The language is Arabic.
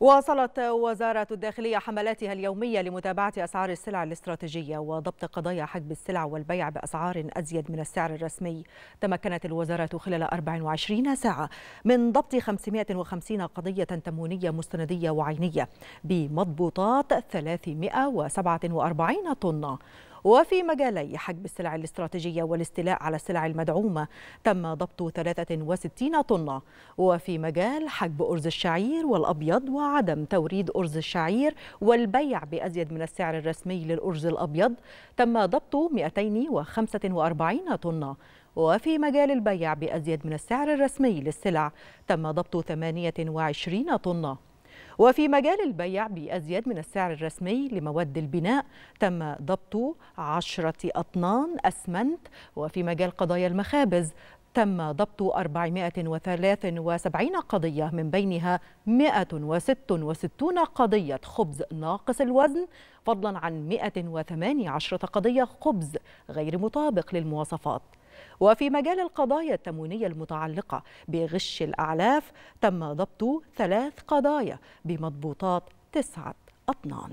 واصلت وزارة الداخلية حملاتها اليومية لمتابعة أسعار السلع الاستراتيجية وضبط قضايا حجب السلع والبيع بأسعار أزيد من السعر الرسمي تمكنت الوزارة خلال 24 ساعة من ضبط 550 قضية تموينية مستندية وعينية بمضبوطات 347 طنة وفي مجالي حجب السلع الاستراتيجية والاستيلاء على السلع المدعومة تم ضبط 63 طنة وفي مجال حجب أرز الشعير والأبيض وعدم توريد أرز الشعير والبيع بأزيد من السعر الرسمي للأرز الأبيض تم ضبط 245 طنة وفي مجال البيع بأزيد من السعر الرسمي للسلع تم ضبط 28 طنة وفي مجال البيع بأزيد من السعر الرسمي لمواد البناء تم ضبط عشرة أطنان أسمنت وفي مجال قضايا المخابز تم ضبط 473 قضية من بينها 166 قضية خبز ناقص الوزن فضلا عن 118 قضية خبز غير مطابق للمواصفات وفي مجال القضايا التموينية المتعلقة بغش الأعلاف تم ضبط ثلاث قضايا بمضبوطات تسعة أطنان